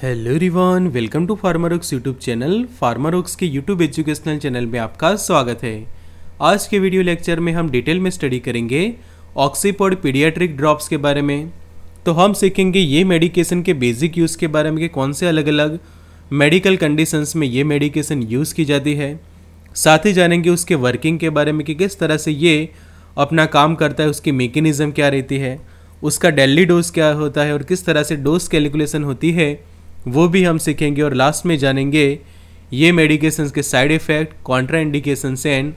hello रिवान welcome to Pharmarocks YouTube channel Pharmarocks के YouTube educational channel में आपका स्वागत है आज के वीडियो लेक्चर में हम डिटेल में स्टडी करेंगे ऑक्सीपोड पीडियाट्रिक ड्रॉप्स के बारे में तो हम सीखेंगे ये मेडिकेशन के बेसिक यूज़ के बारे में कि कौन से अलग अलग मेडिकल कंडीशंस में ये मेडिकेशन यूज़ की जाती है साथ ही जानेंगे उसके वर्किंग के बारे में कि किस तरह से ये अपना काम करता है उसकी मेकेनिज़म क्या रहती है उसका डेली डोज क्या होता है और किस तरह से डोज कैलकुलेशन होती है वो भी हम सीखेंगे और लास्ट में जानेंगे ये मेडिकेशंस के side effect contraindications and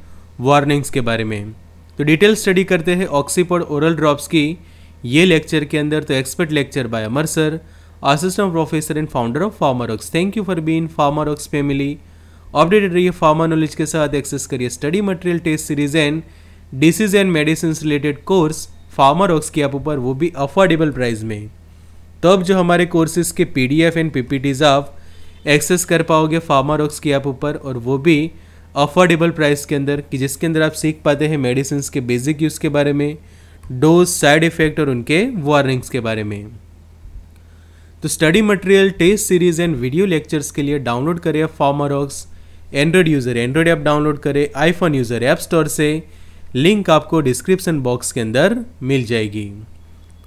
warnings के बारे में तो डिटेल स्टडी करते हैं ऑक्सीपोड ओरल ड्रॉप्स की ये लेक्चर के अंदर तो expert lecture by Amar sir assistant professor and founder of Pharmarocks thank you for being Pharmarocks family updated रहिए फार्मा नॉलेज के साथ एक्सेस करिए study material test series and disease and medicine related course Pharmarocks की आप ऊपर वो भी affordable price में तब जो हमारे कोर्सेज के P D F and P P Ts आप एक्सेस कर पाओगे फार्मारोक्स की ऐप ऊपर और वो भी अफोर्डेबल प्राइस के अंदर कि जिसके अंदर आप सीख पाते हैं मेडिसिन के बेसिक यूज़ के बारे में डोज साइड इफ़ेक्ट और उनके वार्निंग्स के बारे में तो study material test series and video lectures के लिए डाउनलोड करें आप Pharmarox Android user Android app download करें आईफोन यूज़र ऐप स्टोर से लिंक आपको डिस्क्रिप्शन बॉक्स के अंदर मिल जाएगी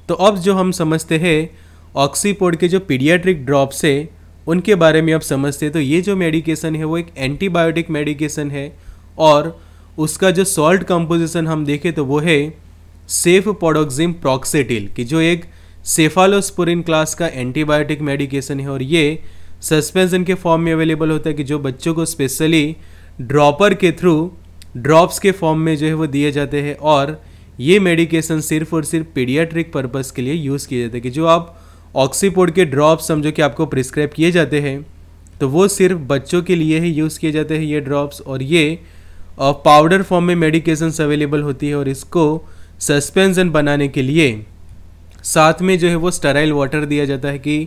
तो अब जो हम समझते हैं ऑक्सीपोड के जो पीडियाट्रिक ड्रॉप्स है उनके बारे में आप समझते हैं तो ये जो मेडिकेशन है वो एक एंटीबायोटिक मेडिकेशन है और उसका जो सॉल्ट कंपोजिशन हम देखें तो वो है सेफ पोडोक्सिम प्रोक्सेटिल की जो एक सेफालोस्पोरिन क्लास का एंटीबायोटिक मेडिकेशन है और ये सस्पेंसन के फॉर्म में अवेलेबल होता है कि जो बच्चों को स्पेशली ड्रॉपर के थ्रू ड्रॉप्स के फॉर्म में जो है वो दिए जाते हैं और ये मेडिकेशन सिर्फ और सिर्फ पीडियाट्रिक पर्पज़ के लिए यूज़ किया जाता है कि जो आप ऑक्सीपोड के ड्रॉप्स समझो कि आपको प्रिस्क्राइब किए जाते हैं तो वो सिर्फ बच्चों के लिए ही यूज़ किए जाते हैं ये ड्रॉप्स और ये पाउडर फॉर्म में मेडिकेशंस अवेलेबल होती है और इसको सस्पेंशन बनाने के लिए साथ में जो है वो स्टराइल वाटर दिया जाता है कि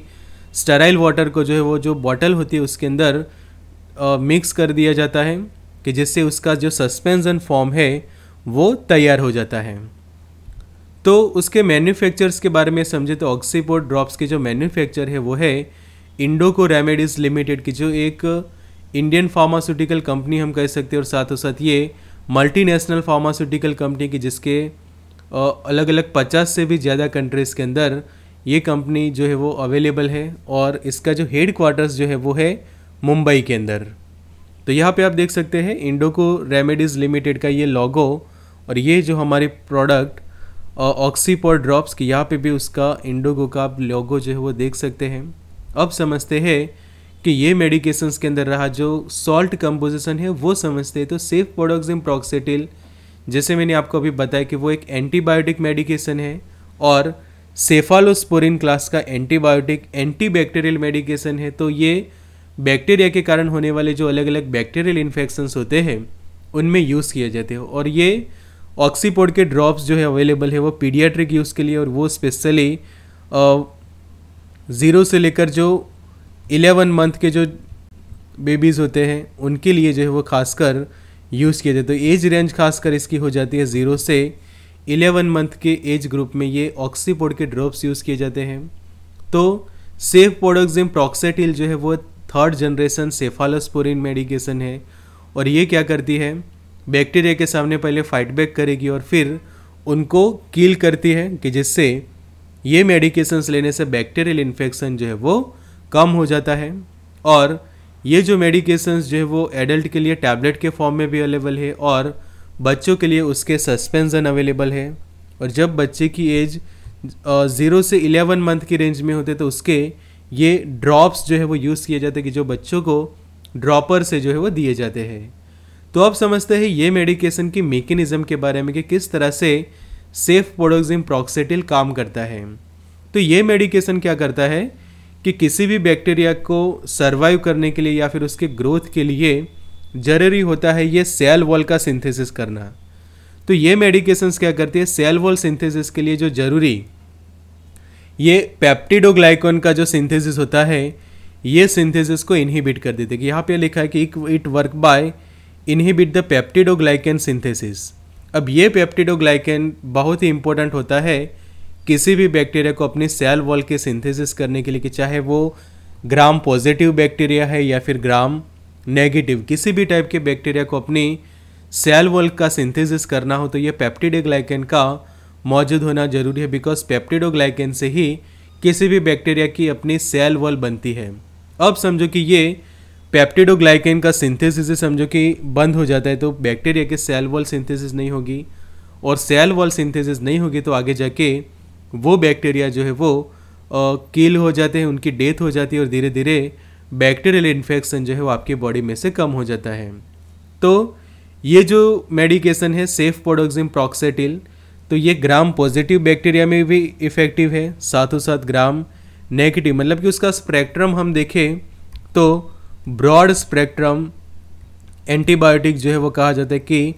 स्टराइल वाटर को जो है वो जो बॉटल होती है उसके अंदर मिक्स कर दिया जाता है कि जिससे उसका जो सस्पेंशन फॉर्म है वो तैयार हो जाता है तो उसके मैन्युफैक्चरर्स के बारे में समझे तो ऑक्सीपोर्ट ड्रॉप्स के जो मैन्युफैक्चर है वो है इंडोको रेमेडीज़ लिमिटेड की जो एक इंडियन फार्मास्यूटिकल कंपनी हम कह सकते हैं और साथ साथ ये मल्टीनेशनल फार्मास्यूटिकल कंपनी की जिसके अलग अलग पचास से भी ज़्यादा कंट्रीज़ के अंदर ये कंपनी जो है वो अवेलेबल है और इसका जो हेड क्वार्टर्स जो है वो है मुंबई के अंदर तो यहाँ पे आप देख सकते हैं इंडोको रेमेडीज़ लिमिटेड का ये लॉगो और ये जो हमारे प्रोडक्ट ऑक्सीपोर ड्रॉप्स की यहाँ पे भी उसका इंडोगो का लोगो जो है वो देख सकते हैं अब समझते हैं कि ये मेडिकेशंस के अंदर रहा जो सॉल्ट कंपोजिशन है वो समझते हैं तो सेफ प्रोडोक्सिम प्रोक्सेटिल जैसे मैंने आपको अभी बताया कि वो एक एंटीबायोटिक मेडिकेशन है और सेफालोस्पोरिन क्लास का एंटीबायोटिक एंटीबैक्टीरियल मेडिकेशन है तो ये बैक्टीरिया के कारण होने वाले जो अलग अलग बैक्टीरियल इन्फेक्शंस होते हैं उनमें यूज़ किए जाते हैं और ये ऑक्सीपोड के ड्रॉप्स जो है अवेलेबल है वो पीडियाट्रिक यूज़ के लिए और वो स्पेशली ज़ीरो से लेकर जो इलेवन मंथ के जो बेबीज़ होते हैं उनके लिए जो है वो खासकर यूज़ किए जाते तो एज रेंज खासकर इसकी हो जाती है ज़ीरो से इलेवन मंथ के एज ग्रुप में ये ऑक्सीपोड के ड्रॉप्स यूज़ किए जाते हैं तो सेफ प्रोडक्जिम प्रोक्सेटिल जो है वो थर्ड जनरेशन सेफालोस्पोरिन मेडिकेशन है और ये क्या करती है बैक्टीरिया के सामने पहले फाइट बैक करेगी और फिर उनको किल करती है कि जिससे ये मेडिकेशंस लेने से बैक्टीरियल इन्फेक्शन जो है वो कम हो जाता है और ये जो मेडिकेशंस जो है वो एडल्ट के लिए टैबलेट के फॉर्म में भी अवेलेबल है और बच्चों के लिए उसके सस्पेंसन अवेलेबल है और जब बच्चे की एज ज़ीरो से इलेवन मंथ की रेंज में होते तो उसके ये ड्रॉप्स जो है वो यूज़ किए जाते कि जो बच्चों को ड्रॉपर से जो है वो दिए जाते हैं तो अब समझते हैं ये मेडिकेशन की मेकेनिज़्म के बारे में कि किस तरह से सेफ प्रोडोक्सिम प्रोक्सेटिल काम करता है तो ये मेडिकेशन क्या करता है कि किसी भी बैक्टीरिया को सर्वाइव करने के लिए या फिर उसके ग्रोथ के लिए जरूरी होता है ये सेल वॉल का सिंथेसिस करना तो ये मेडिकेशंस क्या करती है सेल वॉल सिंथेसिस के लिए जो जरूरी ये पैप्टिडोग्लाइकोन का जो सिंथेसिस होता है ये सिंथेसिस को इनहिबिट कर देते कि यहाँ पे लिखा है कि it work by inhibit the peptidoglycan synthesis अब ये पेप्टिडोग्लाइकन बहुत ही इंपॉर्टेंट होता है किसी भी बैक्टीरिया को अपनी सेल वॉल के सिंथेसिस करने के लिए कि चाहे वो ग्राम पॉजिटिव बैक्टीरिया है या फिर ग्राम नेगेटिव किसी भी टाइप के बैक्टीरिया को अपनी सेल वॉल का सिंथेसिस करना हो तो ये पेप्टिडोग्लाइकन का मौजूद होना जरूरी है बिकॉज पेप्टिडोग्लाइकन से ही किसी भी बैक्टीरिया की अपनी सेल वॉल बनती है अब समझो कि ये पेप्टिडोग्लाइकेन का सिंथेसिस समझो कि बंद हो जाता है तो बैक्टीरिया के सेल वॉल सिंथेसिस नहीं होगी और सेल वॉल सिंथेसिस नहीं होगी तो आगे जाके वो बैक्टीरिया जो है वो किल हो जाते हैं उनकी डेथ हो जाती है और धीरे धीरे बैक्टीरियल इन्फेक्शन जो है वो आपकी बॉडी में से कम हो जाता है तो ये जो मेडिकेशन है सेफ पोडोक्सिम प्रॉक्सेटिल तो ये ग्राम पॉजिटिव बैक्टीरिया में भी इफ़ेक्टिव है साथों साथ ग्राम नेगेटिव मतलब कि उसका स्पेक्ट्रम हम देखें तो ब्रॉड स्पेक्ट्रम एंटीबायोटिक जो है वो कहा जाता है कि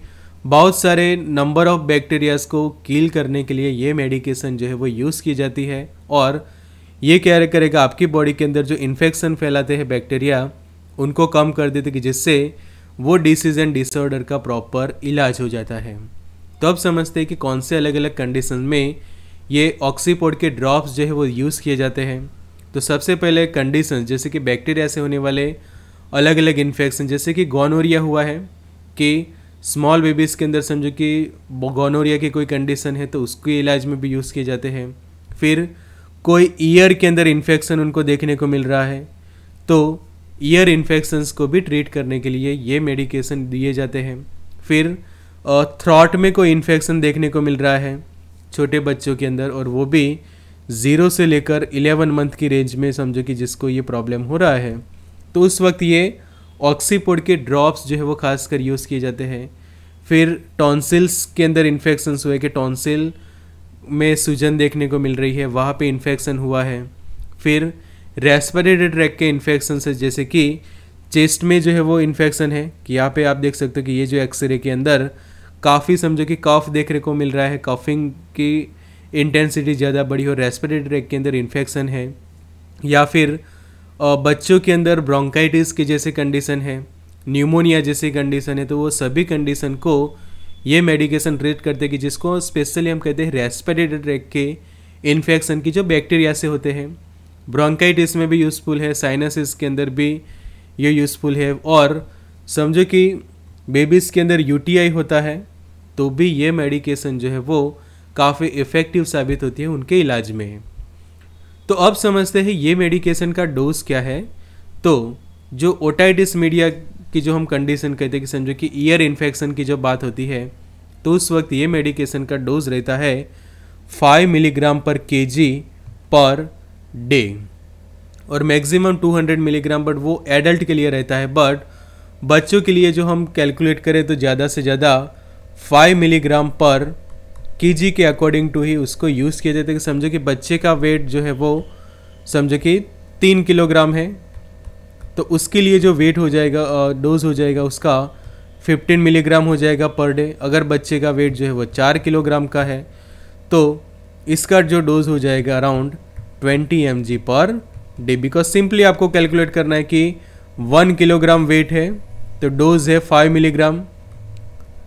बहुत सारे नंबर ऑफ बैक्टीरियाज को कील करने के लिए ये मेडिकेशन जो है वो यूज़ की जाती है और ये क्या करेगा आपकी बॉडी के अंदर जो इन्फेक्शन फैलाते हैं बैक्टीरिया उनको कम कर देते कि जिससे वो डिसीज एंड डिसऑर्डर का प्रॉपर इलाज हो जाता है तो अब समझते हैं कि कौन से अलग अलग कंडीशन में ये ऑक्सीपोड के ड्रॉप्स जो है वो यूज़ किए जाते हैं तो सबसे पहले कंडीशन जैसे कि बैक्टीरिया से होने वाले अलग अलग इन्फेक्शन जैसे कि गोनोरिया हुआ है कि स्मॉल बेबीज़ के अंदर समझो कि गोनोरिया की कोई कंडीशन है तो उसके इलाज में भी यूज़ किए जाते हैं फिर कोई ईयर के अंदर इन्फेक्शन उनको देखने को मिल रहा है तो ईयर इन्फेक्शंस को भी ट्रीट करने के लिए ये मेडिकेशन दिए जाते हैं फिर थ्रॉट में कोई इन्फेक्शन देखने को मिल रहा है छोटे बच्चों के अंदर और वो भी ज़ीरो से लेकर इलेवन मंथ की रेंज में समझो कि जिसको ये प्रॉब्लम हो रहा है तो उस वक्त ये ऑक्सीपोड के ड्रॉप्स जो है वो खासकर यूज़ किए जाते हैं फिर टॉन्सिल्स के अंदर इन्फेक्शंस हुए कि टॉन्सिल में सूजन देखने को मिल रही है वहाँ पे इन्फेक्शन हुआ है फिर रेस्पिरेटरी ट्रैक के इन्फेक्शन से जैसे कि चेस्ट में जो है वो इन्फेक्शन है कि यहाँ पे आप देख सकते हो कि ये जो एक्सरे के अंदर काफ़ी समझो कि कफ देखने को मिल रहा है कफिंग की इंटेंसिटी ज़्यादा बड़ी हो रेस्पिरेटरी ट्रैक के अंदर इन्फेक्शन है या फिर बच्चों के अंदर ब्रोंकाइटिस के जैसे कंडीशन है न्यूमोनिया जैसी कंडीशन है तो वो सभी कंडीशन को ये मेडिकेशन ट्रीट करते हैं कि जिसको स्पेशली हम कहते हैं रेस्पिरेटरी ट्रैक के इन्फेक्शन की जो बैक्टीरिया से होते हैं ब्रोंकाइटिस में भी यूज़फुल है साइनसिस के अंदर भी ये यूज़फुल है और समझो कि बेबीज़ के अंदर यूटीआई होता है तो भी ये मेडिकेशन जो है वो काफ़ी इफ़ेक्टिव साबित होती है उनके इलाज में तो अब समझते हैं ये मेडिकेशन का डोज क्या है तो जो ओटाइटिस मीडिया की जो हम कंडीशन कहते हैं कि समझो कि ईयर इन्फेक्शन की जब बात होती है तो उस वक्त ये मेडिकेशन का डोज रहता है फाइव मिलीग्राम पर के पर डे और मैक्सिमम 200 मिलीग्राम बट वो एडल्ट के लिए रहता है बट बच्चों के लिए जो हम कैलकुलेट करें तो ज़्यादा से ज़्यादा 5 मिलीग्राम पर के जी के अकॉर्डिंग टू ही उसको यूज़ किया जाता है कि समझो कि बच्चे का वेट जो है वो समझो कि तीन किलोग्राम है तो उसके लिए जो वेट हो जाएगा डोज हो जाएगा उसका 15 मिलीग्राम हो जाएगा पर डे अगर बच्चे का वेट जो है वो चार किलोग्राम का है तो इसका जो डोज हो जाएगा around 20 M per day because simply आपको कैलकुलेट करना है कि वन किलोग्राम वेट है तो डोज है फाइव मिलीग्राम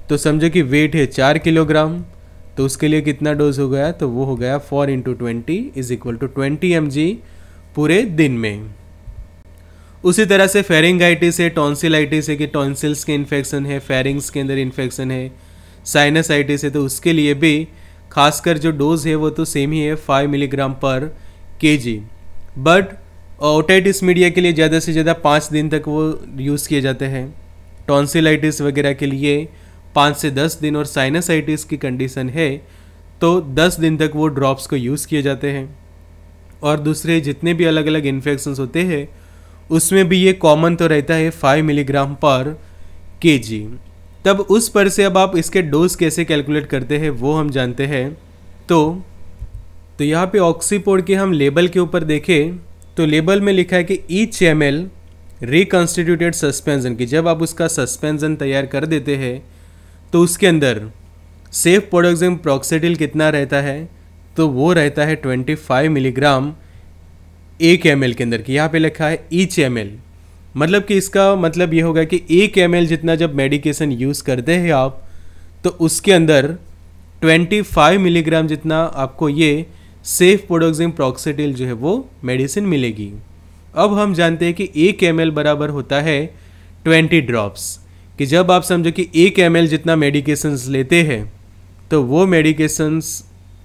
तो समझो कि वेट है चार किलोग्राम तो उसके लिए कितना डोज हो गया तो वो हो गया four into twenty is equal to twenty M पूरे दिन में उसी तरह से फेरिंगाइटिस है टॉन्सिलाइटिस है कि टॉन्सिल्स के इन्फेक्शन है फेरिंग्स के अंदर इन्फेक्शन है साइनसाइटिस है तो उसके लिए भी खासकर जो डोज है वो तो सेम ही है फाइव मिलीग्राम पर के जी बट ओटाइटिस मीडिया के लिए ज़्यादा से ज़्यादा पाँच दिन तक वो यूज़ किए जाते हैं टॉन्सिलाइटिस वगैरह के लिए पाँच से दस दिन और साइनसाइटिस की कंडीशन है तो दस दिन तक वो ड्रॉप्स को यूज़ किए जाते हैं और दूसरे जितने भी अलग अलग इन्फेक्शंस होते हैं उसमें भी ये कॉमन तो रहता है फाइव मिलीग्राम पर के जी तब उस पर से अब आप इसके डोज कैसे कैलकुलेट करते हैं वो हम जानते हैं तो तो यहाँ पे ऑक्सीपोड के हम लेबल के ऊपर देखें तो लेबल में लिखा है कि each M L reconstituted suspension की जब आप उसका सस्पेंजन तैयार कर देते हैं तो उसके अंदर सेफ प्रोडक्सिम प्रोक्सेटिल कितना रहता है तो वो रहता है 25 मिलीग्राम एक एम के अंदर कि यहाँ पे लिखा है ईच एम मतलब कि इसका मतलब ये होगा कि एक एम जितना जब मेडिकेशन यूज़ करते हैं आप तो उसके अंदर 25 मिलीग्राम जितना आपको ये सेफ प्रोडोक्सिम प्रोक्सेटिल जो है वो मेडिसिन मिलेगी अब हम जानते हैं कि एक एम बराबर होता है 20 ड्रॉप्स कि जब आप समझो कि एक एम जितना मेडिकेशंस लेते हैं तो वो मेडिकेशंस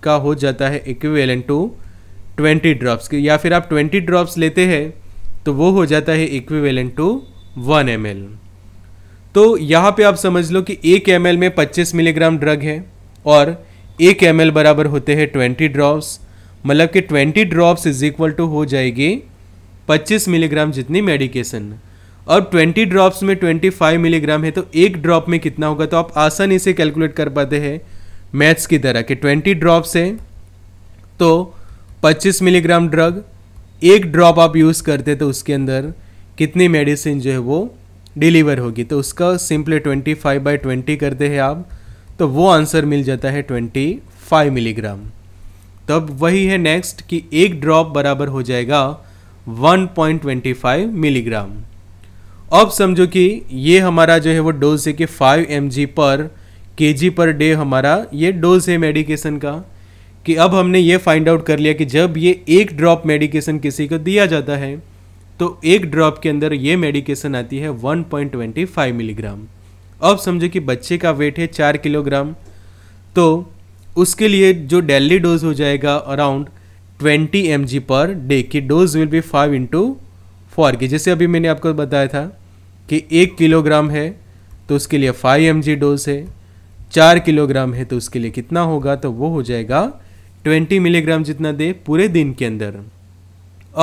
का हो जाता है इक्विवेलेंट टू ट्वेंटी ड्रॉप्स की या फिर आप ट्वेंटी ड्रॉप्स लेते हैं तो वो हो जाता है इक्विवेलेंट टू वन एम तो यहाँ पे आप समझ लो कि एक एम में पच्चीस मिलीग्राम ड्रग है और एक एम बराबर होते हैं ट्वेंटी ड्रॉप्स मतलब कि twenty drops is equal to हो जाएगी पच्चीस मिलीग्राम जितनी मेडिकेशन और 20 ड्रॉप्स में 25 मिलीग्राम है तो एक ड्रॉप में कितना होगा तो आप आसानी से कैलकुलेट कर पाते हैं मैथ्स की तरह कि 20 ड्रॉप्स है तो 25 मिलीग्राम ड्रग एक ड्रॉप आप यूज़ करते तो उसके अंदर कितनी मेडिसिन जो है वो डिलीवर होगी तो उसका सिंपली 25 फाइव बाई ट्वेंटी करते हैं आप तो वो आंसर मिल जाता है 25 मिलीग्राम तब तो वही है नेक्स्ट कि एक ड्रॉप बराबर हो जाएगा 1.25 मिलीग्राम अब समझो कि ये हमारा जो है वो डोज है कि 5 एम पर के जी पर डे हमारा ये डोज है मेडिकेशन का कि अब हमने ये फाइंड आउट कर लिया कि जब ये एक ड्रॉप मेडिकेशन किसी को दिया जाता है तो एक ड्रॉप के अंदर ये मेडिकेशन आती है 1.25 मिलीग्राम अब समझो कि बच्चे का वेट है चार किलोग्राम तो उसके लिए जो डेली डोज हो जाएगा अराउंड 20 एम पर डे की dose will be five into four के जैसे अभी मैंने आपको बताया था कि एक किलोग्राम है तो उसके लिए फाइव एम डोज है चार किलोग्राम है तो उसके लिए कितना होगा तो वो हो जाएगा ट्वेंटी मिलीग्राम जितना दे पूरे दिन के अंदर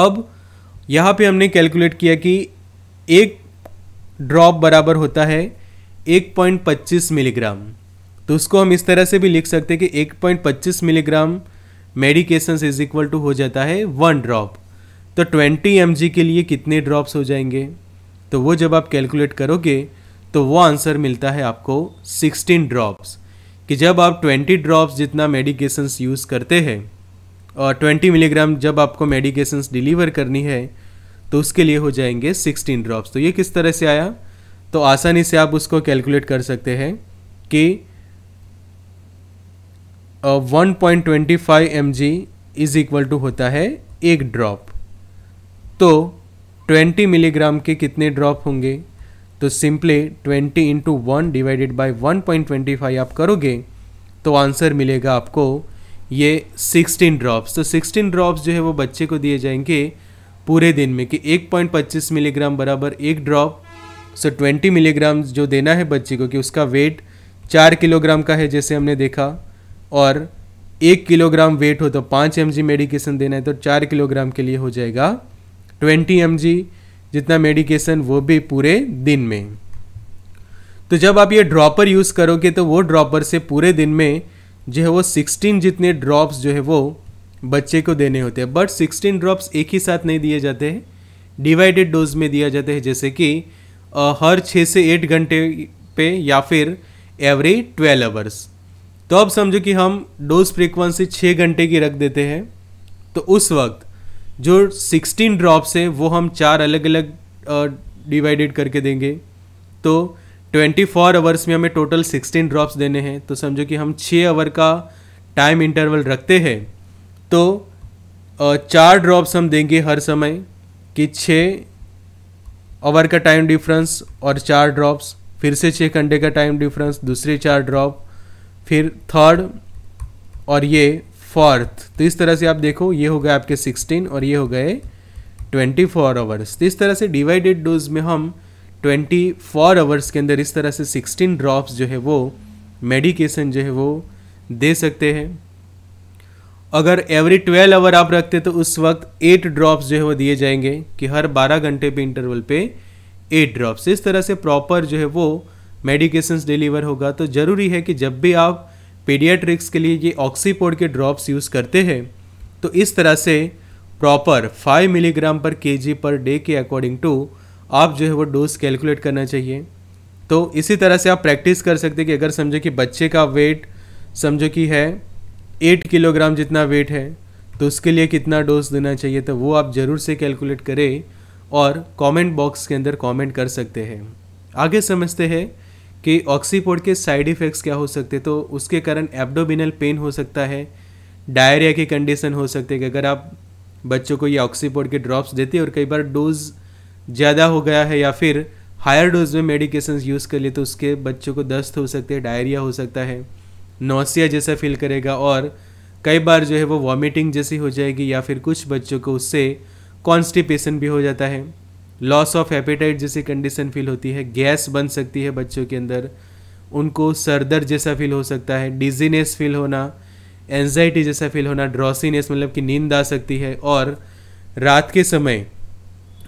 अब यहाँ पे हमने कैलकुलेट किया कि एक ड्रॉप बराबर होता है एक पॉइंट पच्चीस मिलीग्राम तो उसको हम इस तरह से भी लिख सकते हैं कि एक पॉइंट पच्चीस milligram medication is equal to हो जाता है वन ड्रॉप तो 20 एम के लिए कितने ड्रॉप्स हो जाएंगे तो वो जब आप कैलकुलेट करोगे तो वो आंसर मिलता है आपको 16 ड्रॉप्स कि जब आप 20 ड्रॉप्स जितना मेडिकेशंस यूज़ करते हैं और 20 मिलीग्राम जब आपको मेडिकेशंस डिलीवर करनी है तो उसके लिए हो जाएंगे 16 ड्रॉप्स तो ये किस तरह से आया तो आसानी से आप उसको कैलकुलेट कर सकते हैं कि one point twenty five M G is equal to होता है एक ड्रॉप तो 20 मिलीग्राम के कितने ड्रॉप होंगे तो simply 20 into one divided by one point twenty five आप करोगे तो आंसर मिलेगा आपको ये 16 ड्रॉप्स तो 16 ड्रॉप्स जो है वो बच्चे को दिए जाएंगे पूरे दिन में कि 1.25 मिलीग्राम बराबर एक ड्रॉप सो 20 मिलीग्राम जो देना है बच्चे को कि उसका वेट चार किलोग्राम का है जैसे हमने देखा और एक किलोग्राम वेट हो तो पाँच एम मेडिकेशन देना है तो चार किलोग्राम के लिए हो जाएगा ट्वेंटी एम जितना मेडिकेशन वो भी पूरे दिन में तो जब आप ये ड्रॉपर यूज़ करोगे तो वो ड्रॉपर से पूरे दिन में जो है वो सिक्सटीन जितने ड्रॉप्स जो है वो बच्चे को देने होते हैं बट सिक्सटीन ड्रॉप्स एक ही साथ नहीं दिए जाते हैं डिवाइडेड डोज में दिया जाता है जैसे कि हर छः से एट घंटे पे या फिर एवरी ट्वेल्व आवर्स तो अब समझो कि हम डोज फ्रिक्वेंसी छः घंटे की रख देते हैं तो उस वक्त जो 16 ड्रॉप्स है वो हम चार अलग अलग डिवाइडेड करके देंगे तो 24 फोर आवर्स में हमें टोटल 16 ड्रॉप्स देने हैं तो समझो कि हम 6 आवर का टाइम इंटरवल रखते हैं तो चार ड्रॉप्स हम देंगे हर समय कि छः आवर का टाइम डिफरेंस और चार ड्रॉप्स फिर से छः घंटे का टाइम डिफरेंस दूसरे चार ड्रॉप फिर थर्ड और ये फोर्थ तो इस तरह से आप देखो ये हो गए आपके सिक्सटीन और ये हो गए ट्वेंटी फोर आवर्स तो इस तरह से डिवाइडेड डोज में हम ट्वेंटी फोर आवर्स के अंदर इस तरह से सिक्सटीन ड्रॉप्स जो है वो मेडिकेशन जो है वो दे सकते हैं अगर एवरी ट्वेल्व आवर आप रखते तो उस वक्त एट ड्रॉप्स जो है वो दिए जाएंगे कि हर बारह घंटे पे इंटरवल पे एट ड्रॉप्स इस तरह से प्रॉपर जो है वो मेडिकेशंस डिलीवर होगा तो ज़रूरी है कि जब भी आप पीडियाट्रिक्स के लिए ये ऑक्सीपोड के ड्रॉप्स यूज़ करते हैं तो इस तरह से proper 5 milligram per KG per day के अकॉर्डिंग टू आप जो है वो डोज कैलकुलेट करना चाहिए तो इसी तरह से आप प्रैक्टिस कर सकते हैं कि अगर समझो कि बच्चे का वेट समझो कि है एट किलोग्राम जितना वेट है तो उसके लिए कितना डोज देना चाहिए तो वो आप ज़रूर से कैलकुलेट करें और कमेंट बॉक्स के अंदर कमेंट कर सकते हैं आगे समझते हैं कि ऑक्सीपोड के साइड इफ़ेक्ट्स क्या हो सकते तो उसके कारण एब्डोमिनल पेन हो सकता है डायरिया की कंडीशन हो सकती है कि अगर आप बच्चों को ये ऑक्सीपोड के ड्रॉप्स देते और कई बार डोज ज़्यादा हो गया है या फिर हायर डोज में मेडिकेशन यूज़ कर लिए तो उसके बच्चों को दस्त हो सकते हैं डायरिया हो सकता है नोसिया जैसा फील करेगा और कई बार जो है वो वॉमिटिंग जैसी हो जाएगी या फिर कुछ बच्चों को उससे कॉन्स्टिपेशन भी हो जाता है लॉस ऑफ एपेटाइट जैसी कंडीशन फील होती है गैस बन सकती है बच्चों के अंदर उनको सरदर्द जैसा फील हो सकता है डिजीनेस फील होना एनजाइटी जैसा फील होना ड्रॉसीनेस मतलब कि नींद आ सकती है और रात के समय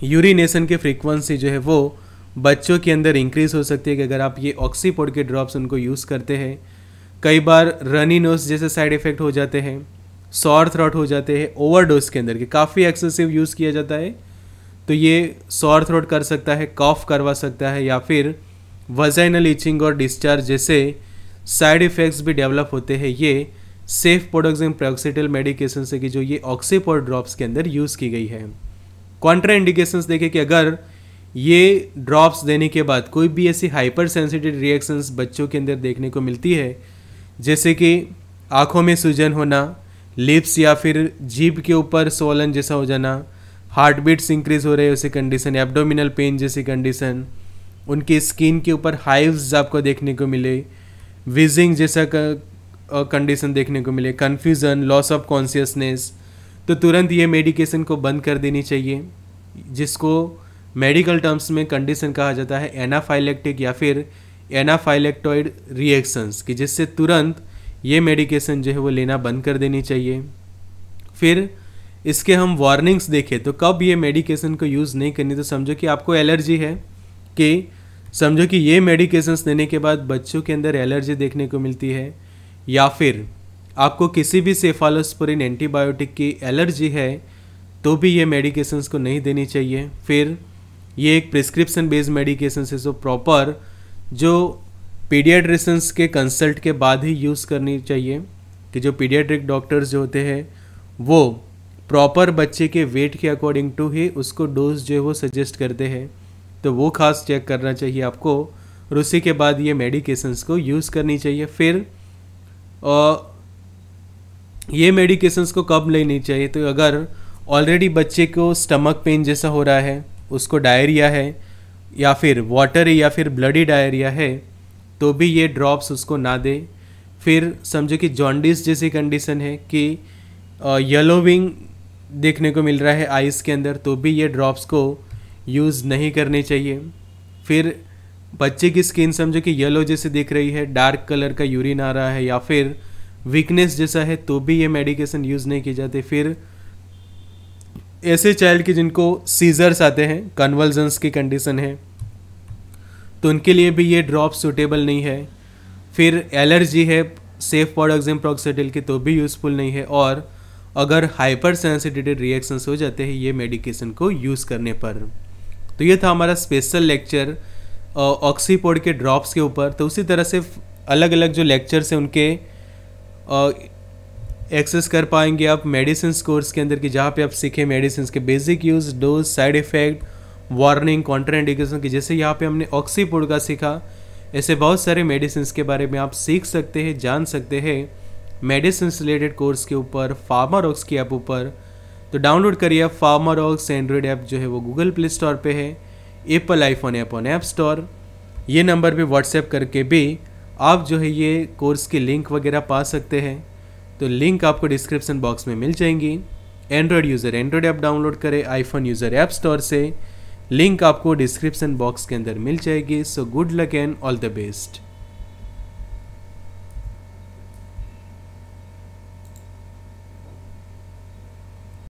यूरिनेशन की फ्रीक्वेंसी जो है वो बच्चों के अंदर इंक्रीज़ हो सकती है कि अगर आप ये ऑक्सीपोड के ड्रॉप्स उनको यूज़ करते हैं कई बार रनी नोस जैसे साइड इफ़ेक्ट हो जाते हैं सॉर थ्रॉट हो जाते हैं ओवरडोज के अंदर कि काफ़ी एक्सेसिव यूज़ किया जाता है तो ये सॉर थ्रोट कर सकता है कॉफ करवा सकता है या फिर वजाइनल इचिंग और डिस्चार्ज जैसे साइड इफ़ेक्ट्स भी डेवलप होते हैं ये सेफ प्रोडक्ट्स इन प्रोक्सीटल मेडिकेशन से कि जो ये ऑक्सिप और ड्रॉप्स के अंदर यूज़ की गई है कॉन्ट्रा इंडिकेशन देखें कि अगर ये ड्रॉप्स देने के बाद कोई भी ऐसी हाइपर सेंसिटिव रिएक्शंस बच्चों के अंदर देखने को मिलती है जैसे कि आँखों में सूजन होना लिप्स या फिर जीभ के ऊपर सोलन जैसा हो जाना हार्ट बीट्स इंक्रीज हो रहे हैं उसी कंडीशन एब्डोमिनल पेन जैसी कंडीशन उनकी स्किन के ऊपर हाइव्स आपको देखने को मिले विजिंग जैसा कंडीशन देखने को मिले कन्फ्यूज़न लॉस ऑफ कॉन्शियसनेस तो तुरंत ये मेडिकेशन को बंद कर देनी चाहिए जिसको मेडिकल टर्म्स में कंडीशन कहा जाता है एनाफाइलेक्टिक या फिर एनाफाइलेक्टोइड रिएक्शंस कि जिससे तुरंत ये मेडिकेशन जो है वो लेना बंद कर देनी चाहिए फिर इसके हम वार्निंग्स देखें तो कब ये मेडिकेशन को यूज़ नहीं करनी तो समझो कि आपको एलर्जी है कि समझो कि ये मेडिकेशंस देने के बाद बच्चों के अंदर एलर्जी देखने को मिलती है या फिर आपको किसी भी सेफालोस्पोरिन एंटीबायोटिक की एलर्जी है तो भी ये मेडिकेशंस को नहीं देनी चाहिए फिर ये एक प्रिस्क्रिप्शन बेस्ड मेडिकेशन है सो प्रॉपर जो पीडियाट्रिशंस के कंसल्ट के बाद ही यूज़ करनी चाहिए कि जो पीडियाट्रिक डॉक्टर्स जो होते हैं वो प्रॉपर बच्चे के वेट के अकॉर्डिंग टू ही उसको डोज जो है वो सजेस्ट करते हैं तो वो खास चेक करना चाहिए आपको और उसी के बाद ये मेडिकेशंस को यूज़ करनी चाहिए फिर आ, ये मेडिकेशंस को कब लेनी चाहिए तो अगर ऑलरेडी बच्चे को स्टमक पेन जैसा हो रहा है उसको डायरिया है या फिर वाटर या फिर ब्लडी डायरिया है तो भी ये ड्रॉप्स उसको ना दे फिर समझो कि जॉन्डिस जैसी कंडीशन है कि येलो विंग देखने को मिल रहा है आइस के अंदर तो भी ये ड्रॉप्स को यूज़ नहीं करने चाहिए फिर बच्चे की स्किन समझो कि येलो जैसे दिख रही है डार्क कलर का यूरिन आ रहा है या फिर वीकनेस जैसा है तो भी ये मेडिकेशन यूज़ नहीं की जाती फिर ऐसे चाइल्ड के जिनको सीजर्स आते हैं कन्वर्जन्स की कंडीशन है तो उनके लिए भी ये ड्रॉप सूटेबल नहीं है फिर एलर्जी है सेफ पॉड एग्जाम की तो भी यूज़फुल नहीं है और अगर हाइपर सेंसिटिटी रिएक्शंस हो जाते हैं ये मेडिकेशन को यूज़ करने पर तो ये था हमारा स्पेशल लेक्चर ऑक्सीपोड के ड्रॉप्स के ऊपर तो उसी तरह से अलग अलग जो लेक्चर्स हैं उनके एक्सेस कर पाएंगे आप मेडिसिन कोर्स के अंदर कि जहाँ पे आप सीखे मेडिसिन के basic use dose side effect warning contraindication की जैसे यहाँ पे हमने ऑक्सीपोड का सीखा ऐसे बहुत सारे मेडिसिन के बारे में आप सीख सकते हैं जान सकते हैं मेडिसिन रिलेटेड कोर्स के ऊपर फार्मारॉक्स की ऐप ऊपर तो डाउनलोड करिए फार्मारॉक्स एंड्रॉयड ऐप जो है वो गूगल प्ले स्टोर पर है Apple iPhone app on App Store ये नंबर पर व्हाट्सएप करके भी आप जो है ये कोर्स के लिंक वगैरह पा सकते हैं तो लिंक आपको डिस्क्रिप्सन बॉक्स में मिल जाएंगी Android user Android app download करें आईफोन यूज़र ऐप स्टोर से लिंक आपको डिस्क्रिप्सन बॉक्स के अंदर मिल जाएगी so good luck and all the best